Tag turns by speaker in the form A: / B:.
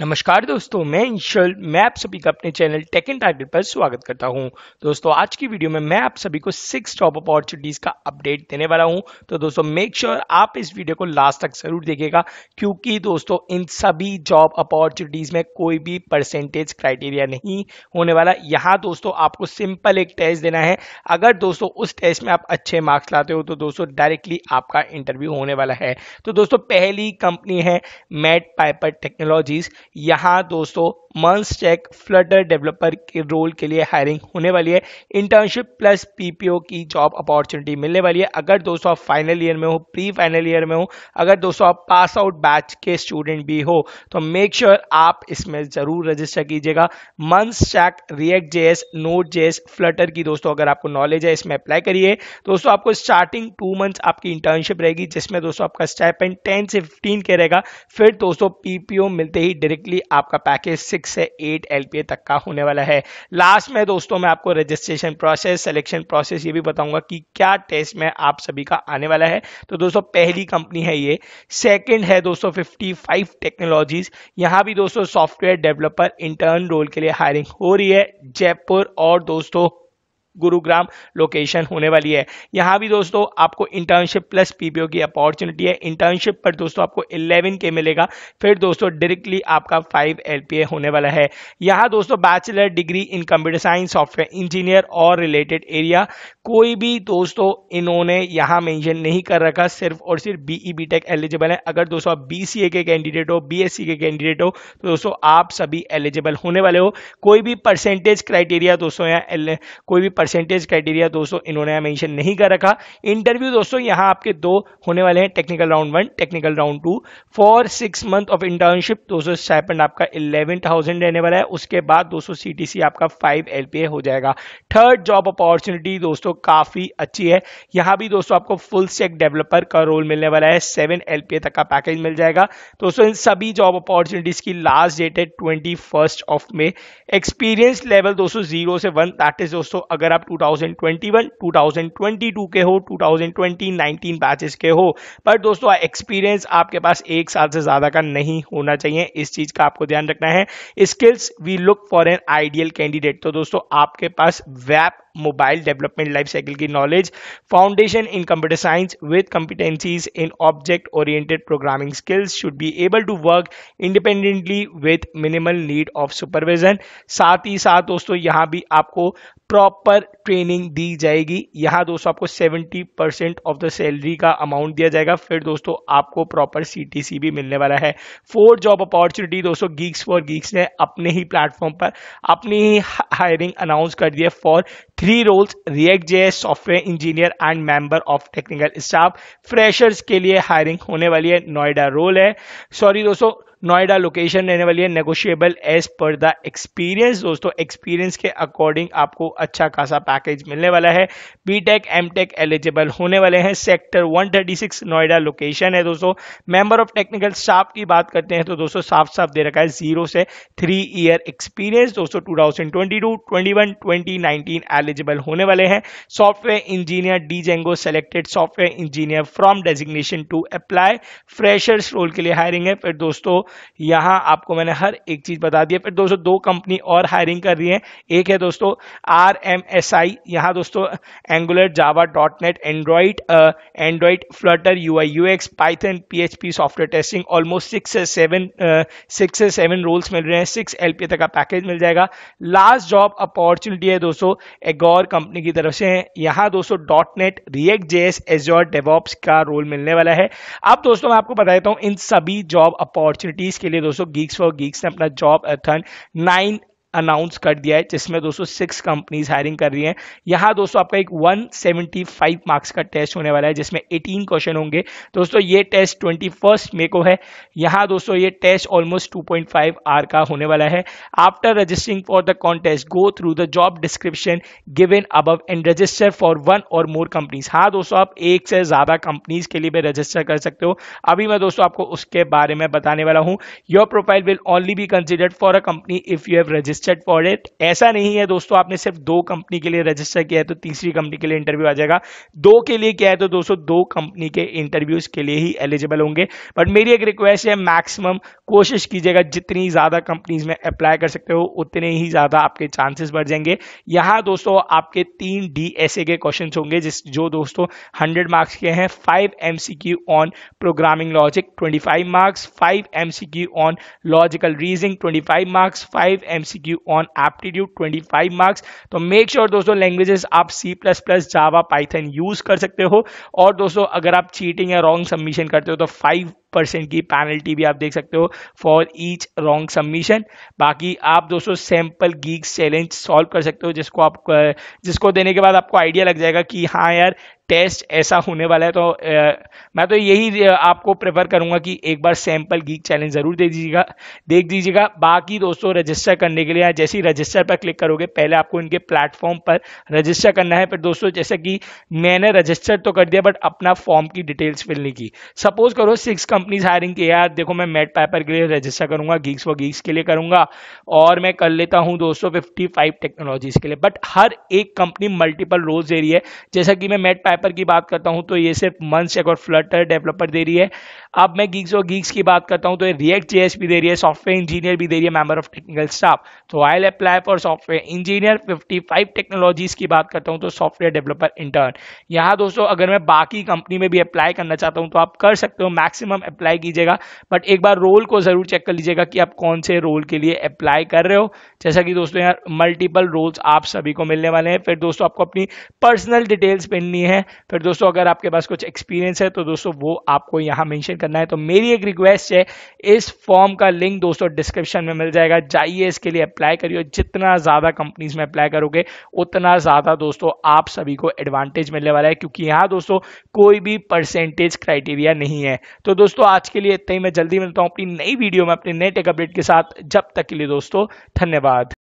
A: नमस्कार दोस्तों मैं इंशल मैं आप सभी का अपने चैनल टेक एंड टाइटल पर स्वागत करता हूं दोस्तों आज की वीडियो में मैं आप सभी को सिक्स टॉप अपॉर्चुनिटीज़ का अपडेट देने वाला हूं तो दोस्तों मेक श्योर sure आप इस वीडियो को लास्ट तक जरूर देखेगा क्योंकि दोस्तों इन सभी जॉब अपॉर्चुनिटीज़ में कोई भी परसेंटेज क्राइटेरिया नहीं होने वाला यहाँ दोस्तों आपको सिंपल एक टेस्ट देना है अगर दोस्तों उस टेस्ट में आप अच्छे मार्क्स लाते हो तो दोस्तों डायरेक्टली आपका इंटरव्यू होने वाला है तो दोस्तों पहली कंपनी है मेट पाइपर टेक्नोलॉजीज़ यहाँ दोस्तों मंथ्स चेक फ्लटर डेवलपर के रोल के लिए हायरिंग होने वाली है इंटर्नशिप प्लस पीपीओ की जॉब अपॉर्चुनिटी मिलने वाली है अगर दोस्तों आप फाइनल ईयर में हो प्री फाइनल ईयर में हो अगर दोस्तों आप पास आउट बैच के स्टूडेंट भी हो तो मेक श्योर sure आप इसमें ज़रूर रजिस्टर कीजिएगा मंथ्स stack React JS Node JS Flutter की दोस्तों अगर आपको नॉलेज है इसमें अप्लाई करिए दोस्तों आपको स्टार्टिंग टू मंथ्स आपकी इंटर्नशिप रहेगी जिसमें दोस्तों आपका स्टाइपेंड टेन से फिफ्टीन के रहेगा फिर दोस्तों पीपीओ मिलते ही डायरेक्टली आपका पैकेज सिक्स सिक्स से एट एल तक का होने वाला है लास्ट में दोस्तों मैं आपको रजिस्ट्रेशन प्रोसेस सिलेक्शन प्रोसेस ये भी बताऊंगा कि क्या टेस्ट में आप सभी का आने वाला है तो दोस्तों पहली कंपनी है ये सेकेंड है दोस्तों फिफ्टी टेक्नोलॉजीज यहाँ भी दोस्तों सॉफ्टवेयर डेवलपर इंटर्न रोल के लिए हायरिंग हो रही है जयपुर और दोस्तों गुरुग्राम लोकेशन होने वाली है यहाँ भी दोस्तों आपको इंटर्नशिप प्लस पीपीओ की अपॉर्चुनिटी है इंटर्नशिप पर दोस्तों आपको 11 के मिलेगा फिर दोस्तों डायरेक्टली आपका 5 एलपीए होने वाला है यहाँ दोस्तों bachelor degree in computer science software engineer और रिलेटेड एरिया कोई भी दोस्तों इन्होंने यहाँ मैंशन नहीं कर रखा सिर्फ और सिर्फ बीई बीटेक एलिजिबल है अगर दोस्तों आप बी के कैंडिडेट हो बी के कैंडिडेट हो तो दोस्तों आप सभी एलिजिबल होने वाले हो कोई भी परसेंटेज क्राइटेरिया दोस्तों यहाँ कोई भी परसेंटेज क्राइटेरिया दोस्तों इन्होंने मेंशन नहीं कर रखा इंटरव्यू दोस्तों यहाँ आपके दो होने वाले हैं technical round one technical round two for six month of internship दोस्तों स्टाइपेंड आपका इलेवन थाउजेंड रहने वाला है उसके बाद दोस्तों सी आपका फाइव एल हो जाएगा थर्ड जॉब अपॉर्चुनिटी दोस्तों काफ़ी अच्छी है यहाँ भी दोस्तों आपको फुल सेक डेवलपर का रोल मिलने वाला है सेवन एल तक का पैकेज मिल जाएगा दोस्तों इन सभी जॉब अपॉर्चुनिटीज़ की लास्ट डेट है twenty of May experience level दोस्तों जीरो से वन दैट इज दोस्तों अगर आप 2021, 2022 के हो 2020, 19 बैचेस के हो पर दोस्तों एक्सपीरियंस आपके पास एक साल से ज़्यादा का नहीं होना चाहिए इस चीज़ का आपको ध्यान रखना है skills we look for an ideal candidate तो दोस्तों आपके पास web mobile development life cycle की knowledge foundation in computer science with competencies in object oriented programming skills should be able to work independently with minimal need of supervision साथ ही साथ दोस्तों यहां भी आपको प्रॉपर ट्रेनिंग दी जाएगी यहाँ दोस्तों आपको 70 परसेंट ऑफ द सैलरी का अमाउंट दिया जाएगा फिर दोस्तों आपको प्रॉपर सीटीसी भी मिलने वाला है फोर जॉब अपॉर्चुनिटी दोस्तों गीक्स फॉर गीक्स ने अपने ही प्लेटफॉर्म पर अपनी ही हायरिंग अनाउंस कर दी है for three roles React J software engineer and member of technical staff freshers के लिए हायरिंग होने वाली है नोएडा रोल है सॉरी दोस्तों नोएडा लोकेशन रहने वाली है negotiable as per the experience दोस्तों एक्सपीरियंस के अकॉर्डिंग आपको अच्छा खासा पैकेज मिलने वाला है B tech M tech eligible होने वाले हैं सेक्टर 136 नोएडा लोकेशन है दोस्तों मेंबर ऑफ टेक्निकल स्टाफ की बात करते हैं तो दोस्तों साफ साफ दे रखा है जीरो से थ्री ईयर एक्सपीरियंस दोस्तों two thousand twenty two twenty one twenty nineteen eligible होने वाले हैं software engineer Django selected software engineer from designation to apply freshers role के लिए हायरिंग है फिर दोस्तों यहाँ आपको मैंने हर एक चीज़ बता दी है फिर दोस्तों दो कंपनी और हायरिंग कर रही है एक है दोस्तों आर एम एस आई यहाँ दोस्तों Angular Java dot net Android Android Flutter U I U X Python P H P software testing almost six से सेवन सिक्स से सेवन रोल्स मिल रहे हैं सिक्स एल तक का पैकेज मिल जाएगा लास्ट जॉब अपॉर्चुनिटी है दोस्तों एगोर कंपनी की तरफ से है यहाँ दोस्तों dot net React JS Azure DevOps का रोल मिलने वाला है अब दोस्तों मैं आपको बता देता हूँ इन सभी जॉब अपॉर्चुनिटी कम्युनिटीज के लिए दोस्तों गीक्स फॉर गीक्स ने अपना जॉब अर्थन नाइन अनाउंस कर दिया है जिसमें दोस्तों सिक्स कंपनीज हायरिंग कर रही हैं यहाँ दोस्तों आपका एक 175 मार्क्स का टेस्ट होने वाला है जिसमें 18 क्वेश्चन होंगे दोस्तों ये टेस्ट ट्वेंटी फर्स्ट मे को है यहाँ दोस्तों ये टेस्ट ऑलमोस्ट 2.5 पॉइंट आर का होने वाला है after registering for the contest go through the job description in अब एंड रजिस्टर फॉर वन और मोर कंपनीज हाँ दोस्तों आप एक से ज़्यादा कंपनीज के लिए भी रजिस्टर कर सकते हो अभी मैं दोस्तों आपको उसके बारे में बताने वाला हूँ your profile will only be considered for a company if you have register registered for it ऐसा नहीं है दोस्तों आपने सिर्फ दो कंपनी के लिए रजिस्टर किया है तो तीसरी कंपनी के लिए इंटरव्यू आ जाएगा दो के लिए क्या है तो दोस्तों दो कंपनी के इंटरव्यूज के लिए ही एलिजिबल होंगे बट मेरी एक रिक्वेस्ट है मैक्सिमम कोशिश कीजिएगा जितनी ज़्यादा कंपनीज में अप्लाई कर सकते हो उतने ही ज़्यादा आपके चांसेस बढ़ जाएंगे यहां दोस्तों आपके तीन डी के क्वेश्चन होंगे जिस जो दोस्तों हंड्रेड मार्क्स के हैं five M on programming logic twenty marks five M on logical reasoning twenty marks five M MCQ on aptitude 25 marks तो मेक श्योर sure दोस्तों लैंग्वेजेस आप C plus plus Java Python use कर सकते हो और दोस्तों अगर आप चीटिंग या रॉन्ग सबमिशन करते हो तो फाइव परसेंट की पेनल्टी भी आप देख सकते हो फॉर ईच रॉन्ग सबमिशन बाकी आप दोस्तों सैंपल गीक्स चैलेंज सॉल्व कर सकते हो जिसको आप जिसको देने के बाद आपको आइडिया लग जाएगा कि हाँ यार टेस्ट ऐसा होने वाला है तो आ, मैं तो यही आपको प्रेफर करूंगा कि एक बार सैंपल गीक चैलेंज ज़रूर दे दीजिएगा देख दीजिएगा बाकी दोस्तों रजिस्टर करने के लिए जैसे ही रजिस्टर पर क्लिक करोगे पहले आपको इनके प्लेटफॉर्म पर रजिस्टर करना है फिर दोस्तों जैसे कि मैंने रजिस्टर तो कर दिया बट अपना फॉर्म की डिटेल्स फिल नहीं की सपोज करो सिक्स कंपनीज हायरिंग की यार देखो मैं मेट पेपर के लिए रजिस्टर करूंगा गीक्स व गीक्स के लिए करूंगा और मैं कर लेता हूँ दोस्तों फिफ्टी टेक्नोलॉजीज के लिए बट हर एक कंपनी मल्टीपल रोल्स दे रही है जैसा कि मैं मेट स्नाइपर की बात करता हूँ तो ये सिर्फ मनसेक और फ्लटर डेवलपर दे रही है अब मैं गीग्स और गीग्स की बात करता हूँ तो ये रिएक्ट जेएस भी दे रही है सॉफ्टवेयर इंजीनियर भी दे रही है मेंबर ऑफ टेक्निकल स्टाफ तो I apply for software engineer 55 technologies की बात करता हूँ तो सॉफ्टवेयर डेवलपर इंटर्न यहाँ दोस्तों अगर मैं बाकी कंपनी में भी अप्लाई करना चाहता हूँ तो आप कर सकते हो मैक्सिमम अप्लाई कीजिएगा बट एक बार रोल को ज़रूर चेक कर लीजिएगा कि आप कौन से रोल के लिए अप्लाई कर रहे हो जैसा कि दोस्तों यहाँ मल्टीपल रोल्स आप सभी को मिलने वाले हैं फिर दोस्तों आपको अपनी पर्सनल डिटेल्स पहननी है फिर दोस्तों अगर आपके पास कुछ एक्सपीरियंस है तो दोस्तों वो आपको यहाँ मेंशन करना है तो मेरी एक रिक्वेस्ट है इस फॉर्म का लिंक दोस्तों डिस्क्रिप्शन में मिल जाएगा जाइए इसके लिए अप्लाई करिए जितना ज़्यादा कंपनीज में अप्लाई करोगे उतना ज़्यादा दोस्तों आप सभी को एडवांटेज मिलने वाला है क्योंकि यहाँ दोस्तों कोई भी परसेंटेज क्राइटेरिया नहीं है तो दोस्तों आज के लिए इतना ही मैं जल्दी मिलता हूँ अपनी नई वीडियो में अपने नए टेक अपडेट के साथ जब तक के लिए दोस्तों धन्यवाद